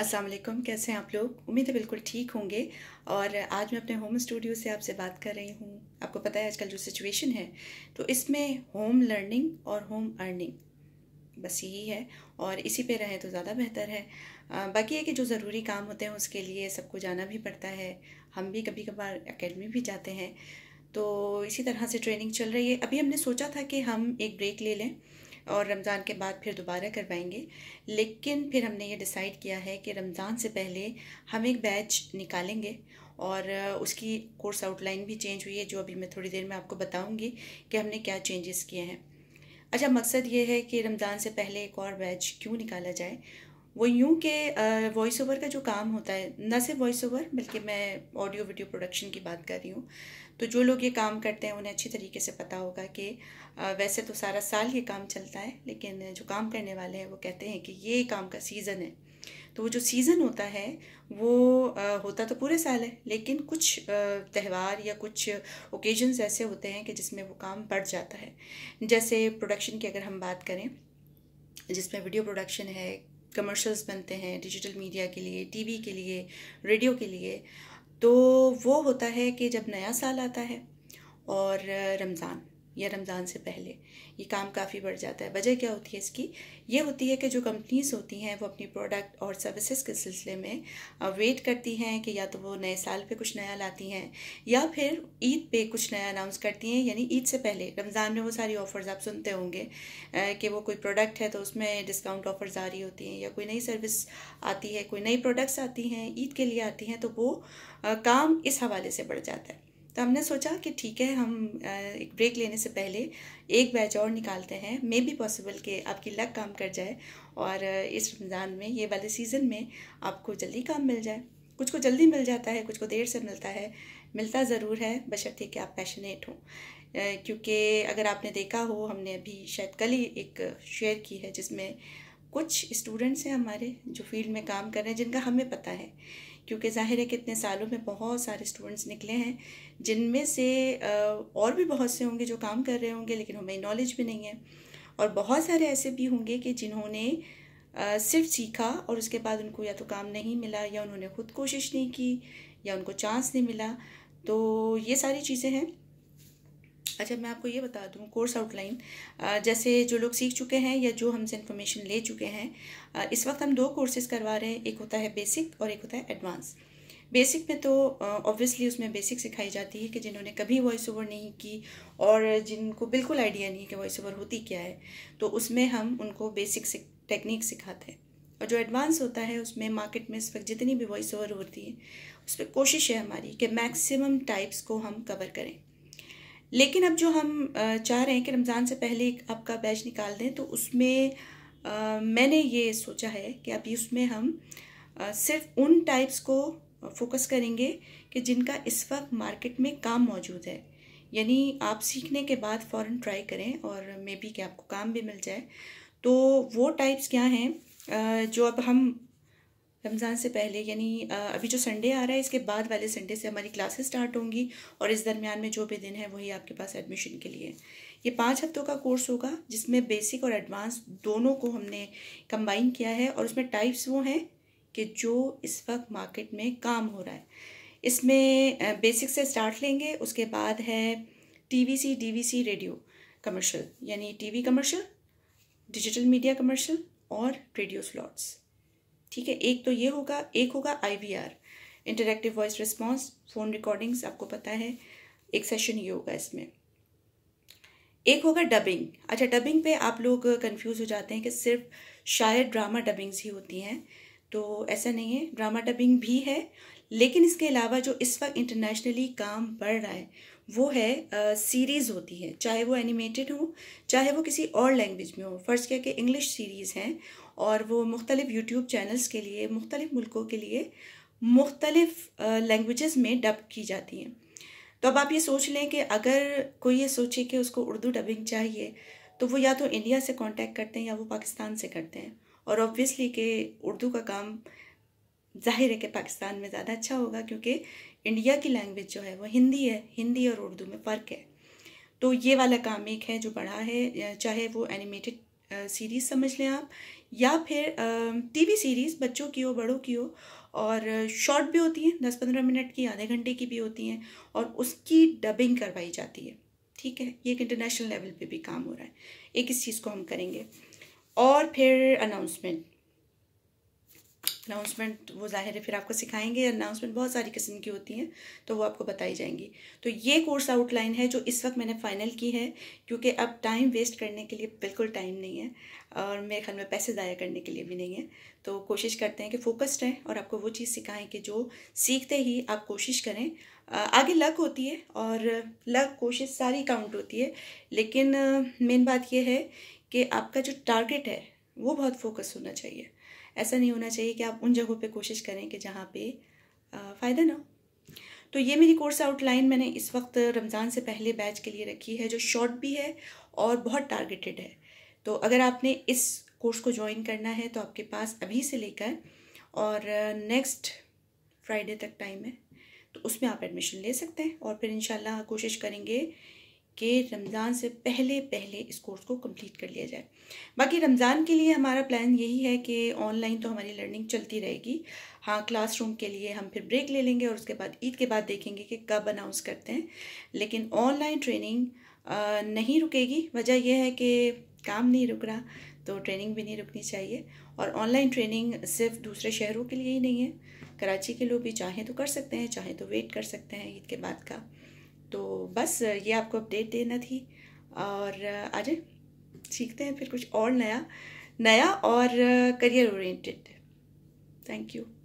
असलम कैसे हैं आप लोग उम्मीद है बिल्कुल ठीक होंगे और आज मैं अपने होम स्टूडियो से आपसे बात कर रही हूँ आपको पता है आजकल जो सिचुएशन है तो इसमें होम लर्निंग और होम अर्निंग बस यही है और इसी पे रहें तो ज़्यादा बेहतर है आ, बाकी है कि जो ज़रूरी काम होते हैं उसके लिए सबको जाना भी पड़ता है हम भी कभी कभार अकेडमी भी जाते हैं तो इसी तरह से ट्रेनिंग चल रही है अभी हमने सोचा था कि हम एक ब्रेक ले लें और रमज़ान के बाद फिर दोबारा करवाएंगे लेकिन फिर हमने ये डिसाइड किया है कि रमज़ान से पहले हम एक बैच निकालेंगे और उसकी कोर्स आउटलाइन भी चेंज हुई है जो अभी मैं थोड़ी देर में आपको बताऊंगी कि हमने क्या चेंजेस किए हैं अच्छा मकसद ये है कि रमज़ान से पहले एक और बैच क्यों निकाला जाए वो यूँ के वॉइस ओवर का जो काम होता है ना सिर्फ वॉइस ओवर बल्कि मैं ऑडियो वीडियो प्रोडक्शन की बात कर रही हूँ तो जो लोग ये काम करते हैं उन्हें अच्छी तरीके से पता होगा कि वैसे तो सारा साल ये काम चलता है लेकिन जो काम करने वाले हैं वो कहते हैं कि ये काम का सीज़न है तो वो जो सीज़न होता है वो होता तो पूरे साल है लेकिन कुछ त्यौहार या कुछ ओकेजन्स ऐसे होते हैं कि जिसमें वो काम बढ़ जाता है जैसे प्रोडक्शन की अगर हम बात करें जिसमें वीडियो प्रोडक्शन है कमर्शल्स बनते हैं डिजिटल मीडिया के लिए टीवी के लिए रेडियो के लिए तो वो होता है कि जब नया साल आता है और रमज़ान या रमज़ान से पहले ये काम काफ़ी बढ़ जाता है वजह क्या होती है इसकी ये होती है कि जो कंपनीज़ होती हैं वो अपनी प्रोडक्ट और सर्विसेज के सिलसिले में वेट करती हैं कि या तो वो नए साल पे कुछ नया लाती हैं या फिर ईद पे कुछ नया अनाउंस करती हैं यानी ईद से पहले रमज़ान में वो सारी ऑफ़र्स आप सुनते होंगे कि वो कोई प्रोडक्ट है तो उसमें डिस्काउंट ऑफ़र्स आ रही होती हैं या कोई नई सर्विस आती है कोई नई प्रोडक्ट्स आती हैं ईद के लिए आती हैं तो वो काम इस हवाले से बढ़ जाता है तो हमने सोचा कि ठीक है हम एक ब्रेक लेने से पहले एक बैच और निकालते हैं मे बी पॉसिबल कि आपकी लक काम कर जाए और इस रमज़ान में ये वाले सीज़न में आपको जल्दी काम मिल जाए कुछ को जल्दी मिल जाता है कुछ को देर से मिलता है मिलता ज़रूर है बशर्ते कि आप पैशनेट हों क्योंकि अगर आपने देखा हो हमने अभी शायद कल ही एक शेयर की है जिसमें कुछ स्टूडेंट्स हैं हमारे जो फील्ड में काम कर रहे हैं जिनका हमें पता है क्योंकि ज़ाहिर है कितने सालों में बहुत सारे स्टूडेंट्स निकले हैं जिनमें से और भी बहुत से होंगे जो काम कर रहे होंगे लेकिन हमें नॉलेज भी नहीं है और बहुत सारे ऐसे भी होंगे कि जिन्होंने सिर्फ सीखा और उसके बाद उनको या तो काम नहीं मिला या उन्होंने खुद कोशिश नहीं की या उनको चांस नहीं मिला तो ये सारी चीज़ें हैं अच्छा मैं आपको ये बता दूँ कोर्स आउटलाइन जैसे जो लोग सीख चुके हैं या जो हमसे इन्फॉर्मेशन ले चुके हैं इस वक्त हम दो कोर्सेज़ करवा रहे हैं एक होता है बेसिक और एक होता है एडवांस बेसिक में तो ऑब्वियसली उसमें बेसिक सिखाई जाती है कि जिन्होंने कभी वॉइस ओवर नहीं की और जिनको बिल्कुल आइडिया नहीं कि वॉइस ओवर होती क्या है तो उसमें हम उनको बेसिक टेक्निक सिखाते हैं और जो एडवांस होता है उसमें मार्केट में इस वक्त जितनी भी वॉइस ओवर होती है उस पर कोशिश है हमारी कि मैक्सिमम टाइप्स को हम कवर करें लेकिन अब जो हम चाह रहे हैं कि रमज़ान से पहले एक आपका बैच निकाल दें तो उसमें आ, मैंने ये सोचा है कि अभी उसमें हम आ, सिर्फ उन टाइप्स को फोकस करेंगे कि जिनका इस वक्त मार्केट में काम मौजूद है यानी आप सीखने के बाद फ़ौर ट्राई करें और मे बी कि आपको काम भी मिल जाए तो वो टाइप्स क्या हैं जो अब हम रमज़ान से पहले यानी अभी जो संडे आ रहा है इसके बाद वाले संडे से हमारी क्लासेस स्टार्ट होंगी और इस दरमियान में जो भी दिन है वही आपके पास एडमिशन के लिए ये पाँच हफ्तों का कोर्स होगा जिसमें बेसिक और एडवांस दोनों को हमने कंबाइन किया है और उसमें टाइप्स वो हैं कि जो इस वक्त मार्केट में काम हो रहा है इसमें बेसिक से स्टार्ट लेंगे उसके बाद है टीवीसी डीवीसी रेडियो कमर्शियल यानी TV commercial digital media commercial और रेडियो स्लॉट्स ठीक है एक तो ये होगा एक होगा आर interactive voice response phone recordings आपको पता है एक सेशन ये होगा इसमें एक होगा डबिंग अच्छा डबिंग पे आप लोग कंफ्यूज हो जाते हैं कि सिर्फ शायद ड्रामा डबिंग्स ही होती हैं तो ऐसा नहीं है ड्रामा डबिंग भी है लेकिन इसके अलावा जो इस वक्त इंटरनेशनली काम बढ़ रहा है वो है आ, सीरीज़ होती है चाहे वो एनिमेटेड हो चाहे वो किसी और लैंग्वेज में हो फर्स्ट क्या कि इंग्लिश सीरीज़ हैं और वो मुख्तलिफ़ यूट्यूब चैनल्स के लिए मुख्तलिफ़ मुल्कों के लिए मुख्तलिफ़ लैंग्वेजेस में डब की जाती हैं तो अब आप ये सोच लें कि अगर कोई ये सोचे कि उसको उर्दू डबिंग चाहिए तो वो या तो इंडिया से कांटेक्ट करते हैं या वो पाकिस्तान से करते हैं और ऑब्वियसली कि उर्दू का काम जाहिर है कि पाकिस्तान में ज़्यादा अच्छा होगा क्योंकि इंडिया की लैंग्वेज जो है वो हिंदी है हिंदी और उर्दू में फ़र्क है तो ये वाला काम एक है जो बड़ा है चाहे वो एनिमेटेड सीरीज़ समझ लें आप या फिर टीवी सीरीज़ बच्चों की हो बड़ों की हो और शॉर्ट भी होती हैं दस पंद्रह मिनट की आधे घंटे की भी होती हैं और उसकी डबिंग करवाई जाती है ठीक है ये एक इंटरनेशनल लेवल पे भी काम हो रहा है एक इस चीज़ को हम करेंगे और फिर अनाउंसमेंट अनाउंसमेंट वो जाहिर है फिर आपको सिखाएंगे अनाउंसमेंट बहुत सारी किस्म की होती हैं तो वो आपको बताई जाएंगी तो ये कोर्स आउटलाइन है जो इस वक्त मैंने फ़ाइनल की है क्योंकि अब टाइम वेस्ट करने के लिए बिल्कुल टाइम नहीं है और मेरे ख्याल में पैसे ज़ाया करने के लिए भी नहीं है तो कोशिश करते हैं कि फोकस्ड रहें और आपको वो चीज़ सिखाएँ कि जो सीखते ही आप कोशिश करें आगे लक होती है और लक कोशिश सारी काउंट होती है लेकिन मेन बात यह है कि आपका जो टारगेट है वो बहुत फोकस होना चाहिए ऐसा नहीं होना चाहिए कि आप उन जगहों पे कोशिश करें कि जहाँ पे फ़ायदा ना हो तो ये मेरी कोर्स आउटलाइन मैंने इस वक्त रमज़ान से पहले बैच के लिए रखी है जो शॉर्ट भी है और बहुत टारगेटेड है तो अगर आपने इस कोर्स को ज्वाइन करना है तो आपके पास अभी से लेकर और नेक्स्ट फ्राइडे तक टाइम है तो उसमें आप एडमिशन ले सकते हैं और फिर इन कोशिश करेंगे कि रमज़ान से पहले पहले इस कोर्स को कंप्लीट कर लिया जाए बाकी रमज़ान के लिए हमारा प्लान यही है कि ऑनलाइन तो हमारी लर्निंग चलती रहेगी हाँ क्लासरूम के लिए हम फिर ब्रेक ले लेंगे और उसके बाद ईद के बाद देखेंगे कि कब अनाउंस करते हैं लेकिन ऑनलाइन ट्रेनिंग नहीं रुकेगी वजह यह है कि काम नहीं रुक रहा तो ट्रेनिंग भी नहीं रुकनी चाहिए और ऑनलाइन ट्रेनिंग सिर्फ दूसरे शहरों के लिए ही नहीं है कराची के लोग भी चाहें तो कर सकते हैं चाहें तो वेट कर सकते हैं ईद के बाद का तो बस ये आपको अपडेट देना थी और आज सीखते हैं फिर कुछ और नया नया और करियर ओरिएंटेड थैंक यू